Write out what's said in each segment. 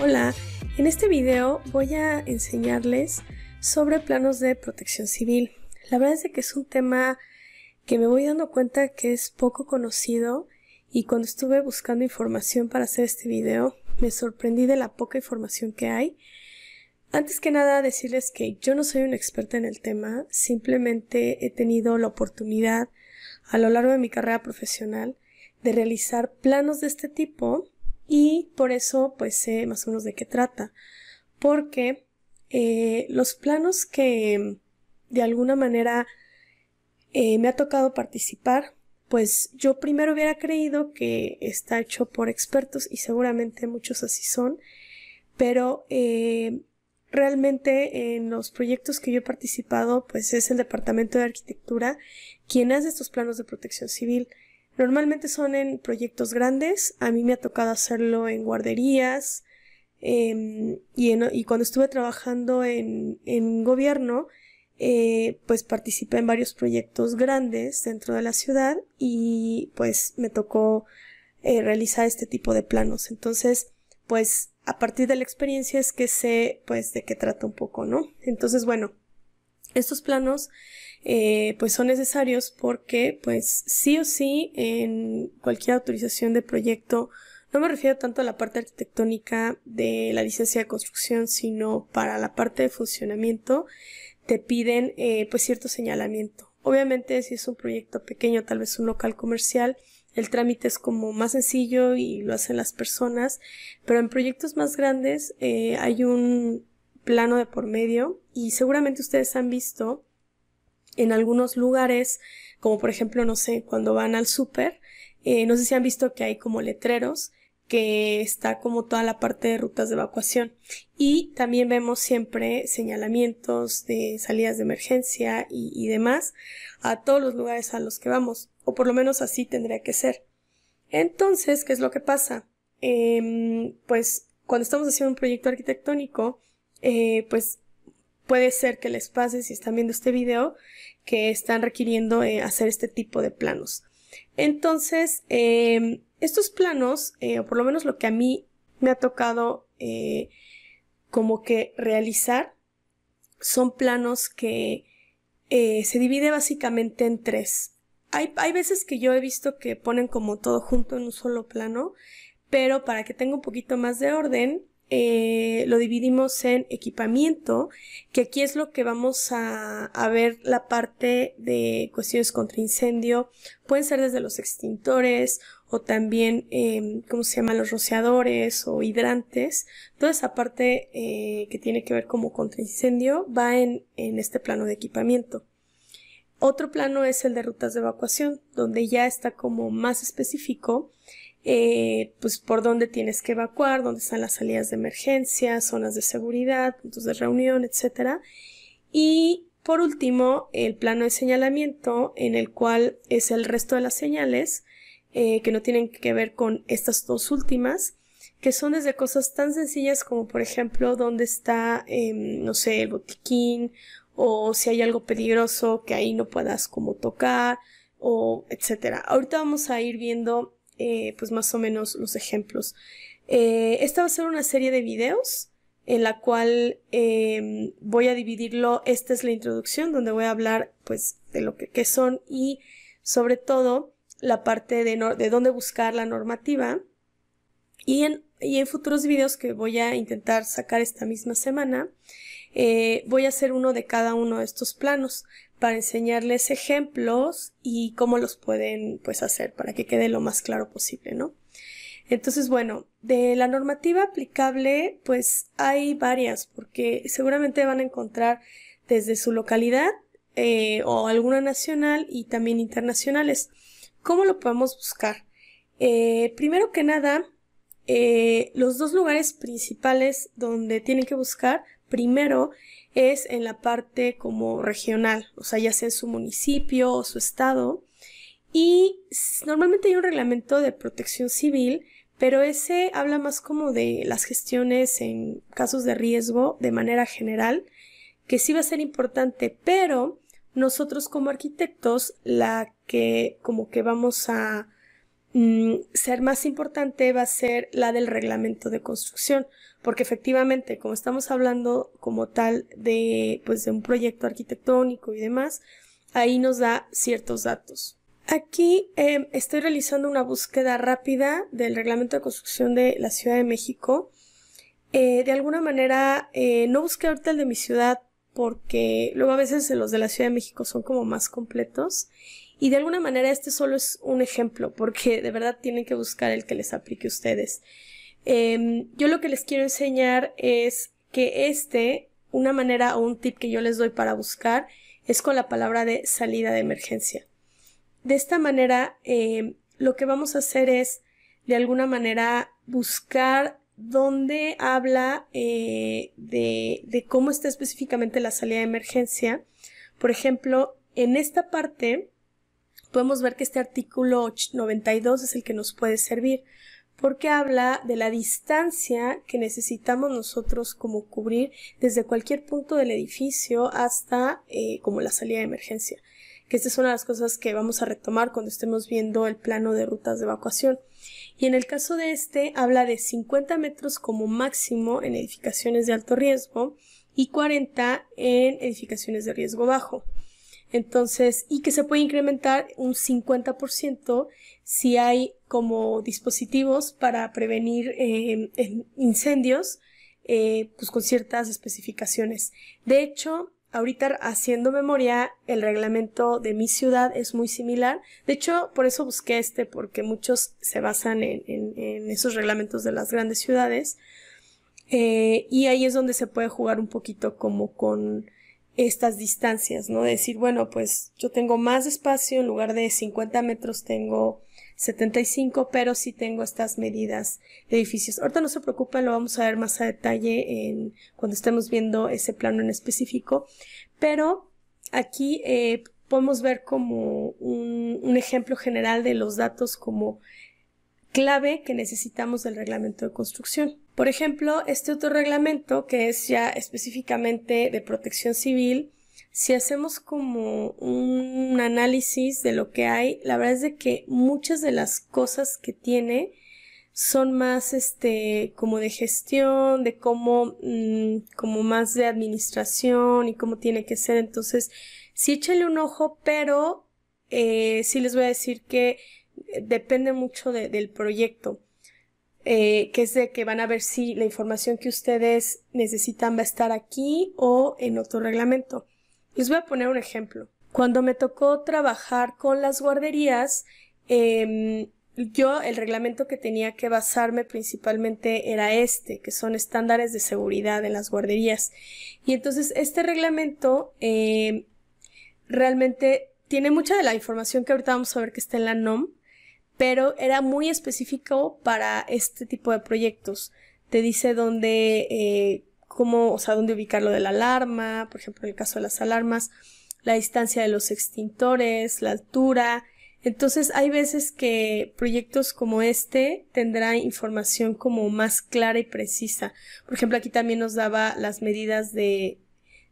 Hola, en este video voy a enseñarles sobre planos de protección civil. La verdad es que es un tema que me voy dando cuenta que es poco conocido y cuando estuve buscando información para hacer este video me sorprendí de la poca información que hay. Antes que nada decirles que yo no soy una experta en el tema, simplemente he tenido la oportunidad a lo largo de mi carrera profesional de realizar planos de este tipo y por eso pues sé más o menos de qué trata, porque eh, los planos que de alguna manera eh, me ha tocado participar, pues yo primero hubiera creído que está hecho por expertos y seguramente muchos así son, pero eh, realmente en los proyectos que yo he participado, pues es el Departamento de Arquitectura quien hace estos planos de protección civil Normalmente son en proyectos grandes, a mí me ha tocado hacerlo en guarderías em, y, y, cuando estuve trabajando en, en gobierno, eh, pues participé en varios proyectos grandes dentro de la ciudad y pues me tocó eh, realizar este tipo de planos. Entonces, pues a partir de la experiencia es que sé pues de qué trata un poco, ¿no? Entonces, bueno, estos planos eh, pues son necesarios porque pues sí o sí en cualquier autorización de proyecto no me refiero tanto a la parte arquitectónica de la licencia de construcción sino para la parte de funcionamiento te piden eh, pues cierto señalamiento obviamente si es un proyecto pequeño tal vez un local comercial el trámite es como más sencillo y lo hacen las personas pero en proyectos más grandes eh, hay un plano de por medio y seguramente ustedes han visto en algunos lugares, como por ejemplo, no sé, cuando van al súper, eh, no sé si han visto que hay como letreros que está como toda la parte de rutas de evacuación. Y también vemos siempre señalamientos de salidas de emergencia y, demás a todos los lugares a los que vamos, o por lo menos así tendría que ser. Entonces, ¿qué es lo que pasa? Em, pues cuando estamos haciendo un proyecto arquitectónico, eh, pues puede ser que les pase si están viendo este video que están requiriendo eh, hacer este tipo de planos. Entonces, eh, estos planos, o por lo menos lo que a mí me ha tocado como que realizar, son planos que se divide básicamente en tres. Hay, hay veces que yo he visto que ponen como todo junto en un solo plano, pero para que tenga un poquito más de orden, eh, lo dividimos en equipamiento, que aquí es lo que vamos a, ver la parte de cuestiones contra incendio. Pueden ser desde los extintores o también, em, ¿cómo se llaman? Los rociadores o hidrantes. Toda esa parte eh, que tiene que ver como contra incendio va en, en este plano de equipamiento. Otro plano es el de rutas de evacuación, donde ya está como más específico eh, pues por dónde tienes que evacuar, dónde están las salidas de emergencia, zonas de seguridad, puntos de reunión, etc. Y por último, el plano de señalamiento, en el cual es el resto de las señales eh, que no tienen que ver con estas dos últimas, que son desde cosas tan sencillas como por ejemplo dónde está, em, no sé, el botiquín o si hay algo peligroso que ahí no puedas como tocar o etcétera. Ahorita vamos a ir viendo eh, pues más o menos los ejemplos. Eh, esta va a ser una serie de videos en la cual em, voy a dividirlo. Esta es la introducción donde voy a hablar pues de lo que, son y sobre todo la parte de, dónde buscar la normativa. Y en, futuros videos que voy a intentar sacar esta misma semana, eh, voy a hacer uno de cada uno de estos planos para enseñarles ejemplos y cómo los pueden pues hacer para que quede lo más claro posible, ¿no? Entonces, bueno, de la normativa aplicable pues hay varias porque seguramente van a encontrar desde su localidad eh, o alguna nacional y también internacionales. ¿Cómo lo podemos buscar? Eh, primero que nada, eh, los dos lugares principales donde tienen que buscar Primero es en la parte como regional, o sea, ya sea en su municipio o su estado. Y normalmente hay un reglamento de protección civil, pero ese habla más como de las gestiones en casos de riesgo de manera general, que sí va a ser importante, pero nosotros como arquitectos, la que como que vamos a Mm, ser más importante va a ser la del reglamento de construcción, porque efectivamente, como estamos hablando como tal de, pues, de un proyecto arquitectónico y demás, ahí nos da ciertos datos. Aquí em, estoy realizando una búsqueda rápida del reglamento de construcción de la Ciudad de México. Eh, de alguna manera, eh, no busqué ahorita el de mi ciudad porque luego a veces los de la Ciudad de México son como más completos y de alguna manera este solo es un ejemplo, porque de verdad tienen que buscar el que les aplique a ustedes. Em, yo lo que les quiero enseñar es que este, una manera o un tip que yo les doy para buscar, es con la palabra de salida de emergencia. De esta manera, em, lo que vamos a hacer es, de alguna manera, buscar dónde habla eh, de, de cómo está específicamente la salida de emergencia. Por ejemplo, en esta parte, podemos ver que este artículo 92 es el que nos puede servir, porque habla de la distancia que necesitamos nosotros como cubrir desde cualquier punto del edificio hasta eh, como la salida de emergencia, que esta es una de las cosas que vamos a retomar cuando estemos viendo el plano de rutas de evacuación. Y en el caso de este, habla de 50 metros como máximo en edificaciones de alto riesgo y 40 en edificaciones de riesgo bajo. Entonces, y que se puede incrementar un 50% si hay como dispositivos para prevenir em, incendios, eh, pues con ciertas especificaciones. De hecho, ahorita haciendo memoria, el reglamento de mi ciudad es muy similar. De hecho, por eso busqué este, porque muchos se basan en, esos reglamentos de las grandes ciudades. Eh, y ahí es donde se puede jugar un poquito como con estas distancias, ¿no? Decir, bueno, pues yo tengo más espacio, en lugar de 50 metros tengo 75, pero sí tengo estas medidas de edificios. Ahorita no se preocupen, lo vamos a ver más a detalle en, cuando estemos viendo ese plano en específico, pero aquí eh, podemos ver como un ejemplo general de los datos como clave que necesitamos del reglamento de construcción. Por ejemplo, este otro reglamento, que es ya específicamente de protección civil, si hacemos como un análisis de lo que hay, la verdad es de que muchas de las cosas que tiene son más este como de gestión, de cómo mm, como más de administración y cómo tiene que ser. Entonces, sí échale un ojo, pero eh, sí les voy a decir que depende mucho del proyecto, eh, que es de que van a ver si la información que ustedes necesitan va a estar aquí o en otro reglamento. Les voy a poner un ejemplo. Cuando me tocó trabajar con las guarderías, em, yo el reglamento que tenía que basarme principalmente era este, que son estándares de seguridad en las guarderías. Y entonces este reglamento em, realmente tiene mucha de la información que ahorita vamos a ver que está en la NOM, pero era muy específico para este tipo de proyectos. Te dice dónde, eh, cómo, o sea, dónde lo de la alarma, por ejemplo, en el caso de las alarmas, la distancia de los extintores, la altura. Entonces hay veces que proyectos como este tendrán información como más clara y precisa. Por ejemplo, aquí también nos daba las medidas de,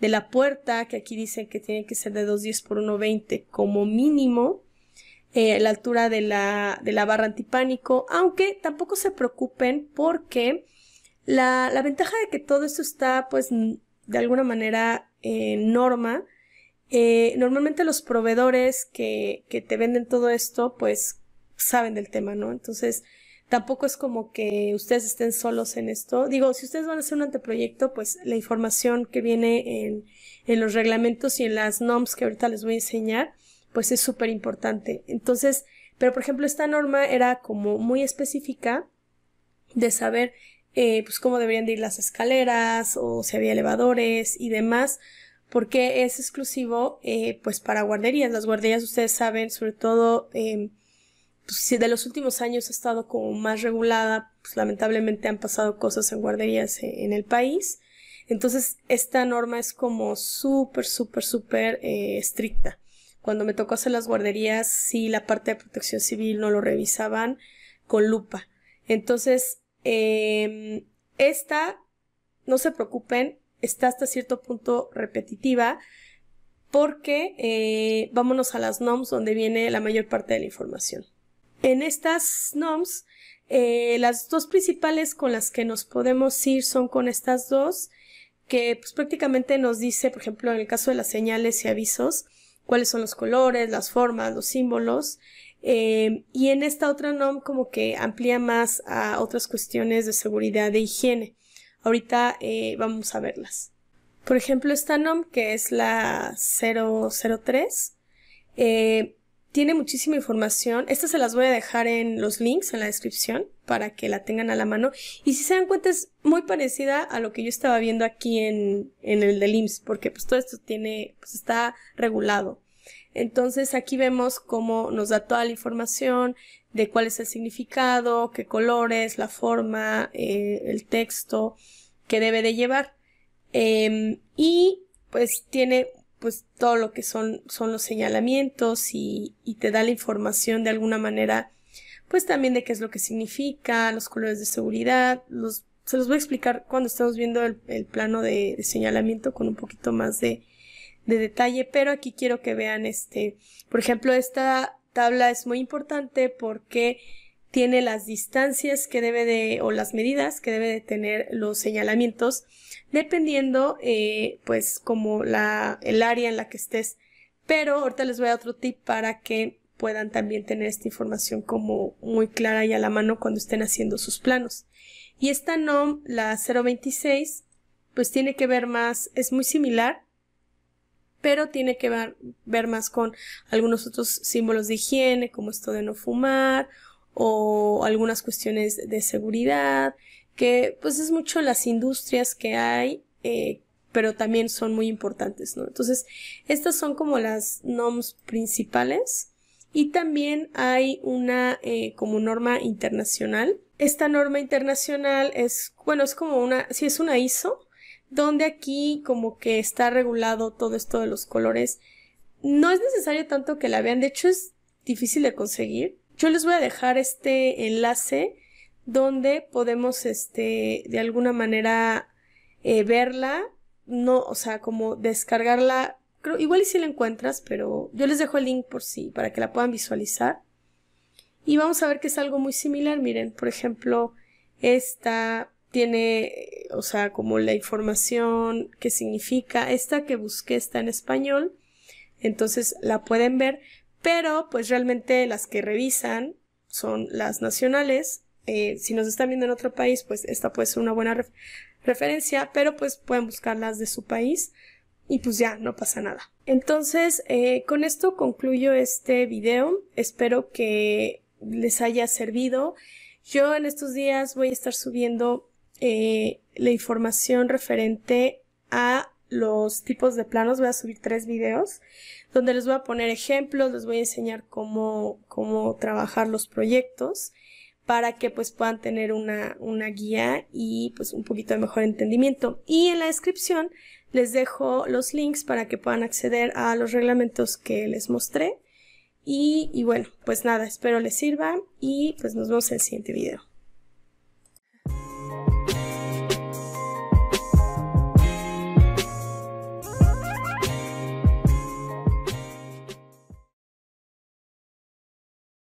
de la puerta, que aquí dice que tiene que ser de 210 por 120 como mínimo eh, la altura de la, de la barra antipánico, aunque tampoco se preocupen porque la, ventaja de que todo esto está pues de alguna manera eh, norma, eh, normalmente los proveedores que, te venden todo esto pues saben del tema, ¿no? Entonces tampoco es como que ustedes estén solos en esto. Digo, si ustedes van a hacer un anteproyecto, pues la información que viene en, en los reglamentos y en las NOMS que ahorita les voy a enseñar, pues es súper importante. Entonces, pero por ejemplo, esta norma era como muy específica de saber eh, pues cómo deberían ir las escaleras o si había elevadores y demás porque es exclusivo eh, pues para guarderías las guarderías ustedes saben sobre todo em, pues, si de los últimos años ha estado como más regulada pues lamentablemente han pasado cosas en guarderías eh, en el país entonces esta norma es como súper súper súper estricta cuando me tocó hacer las guarderías, si la parte de protección civil no lo revisaban con lupa. Entonces, em, esta, no se preocupen, está hasta cierto punto repetitiva porque eh, vámonos a las NOMS donde viene la mayor parte de la información. En estas NOMS, eh, las dos principales con las que nos podemos ir son con estas dos, que pues, prácticamente nos dice, por ejemplo, en el caso de las señales y avisos, cuáles son los colores, las formas, los símbolos. Em, y en esta otra NOM como que amplía más a otras cuestiones de seguridad e higiene. Ahorita eh, vamos a verlas. Por ejemplo, esta NOM que es la 003. Eh, tiene muchísima información. Estas se las voy a dejar en los links, en la descripción, para que la tengan a la mano. Y si se dan cuenta, es muy parecida a lo que yo estaba viendo aquí en, el del IMSS, porque pues todo esto tiene, pues está regulado. Entonces aquí vemos cómo nos da toda la información de cuál es el significado, qué colores, la forma, eh, el texto que debe de llevar. Em, y pues tiene pues todo lo que son, son los señalamientos y, y te da la información de alguna manera, pues también de qué es lo que significa, los colores de seguridad, los, se los voy a explicar cuando estemos viendo el, el plano de, de, señalamiento con un poquito más de, de detalle, pero aquí quiero que vean este, por ejemplo, esta tabla es muy importante porque tiene las distancias que debe de o las medidas que debe de tener los señalamientos dependiendo eh, pues como la, el área en la que estés pero ahorita les voy a otro tip para que puedan también tener esta información como muy clara y a la mano cuando estén haciendo sus planos y esta NOM la 026 pues tiene que ver más es muy similar pero tiene que ver más con algunos otros símbolos de higiene como esto de no fumar o algunas cuestiones de seguridad, que pues es mucho las industrias que hay, eh, pero también son muy importantes, ¿no? Entonces, estas son como las NOMs principales y también hay una eh, como norma internacional. Esta norma internacional es, bueno, es como una, si sí, es una ISO, donde aquí como que está regulado todo esto de los colores. No es necesario tanto que la vean, de hecho es difícil de conseguir, yo les voy a dejar este enlace donde podemos, este, de alguna manera eh, verla, no, o sea, como descargarla. igual y si la encuentras, pero yo les dejo el link por sí, para que la puedan visualizar. Y vamos a ver que es algo muy similar. Miren, por ejemplo, esta tiene, o sea, como la información que significa. Esta que busqué está en español. Entonces la pueden ver, pero pues realmente las que revisan son las nacionales. Eh, si nos están viendo en otro país, pues esta puede ser una buena referencia, pero pues pueden buscar las de su país y pues ya, no pasa nada. Entonces, eh, con esto concluyo este video. Espero que les haya servido. Yo en estos días voy a estar subiendo eh, la información referente a los tipos de planos, voy a subir tres videos donde les voy a poner ejemplos, les voy a enseñar cómo, trabajar los proyectos para que pues puedan tener una, guía y pues un poquito de mejor entendimiento. Y en la descripción les dejo los links para que puedan acceder a los reglamentos que les mostré. Y, y bueno, pues nada, espero les sirva y pues nos vemos en el siguiente video.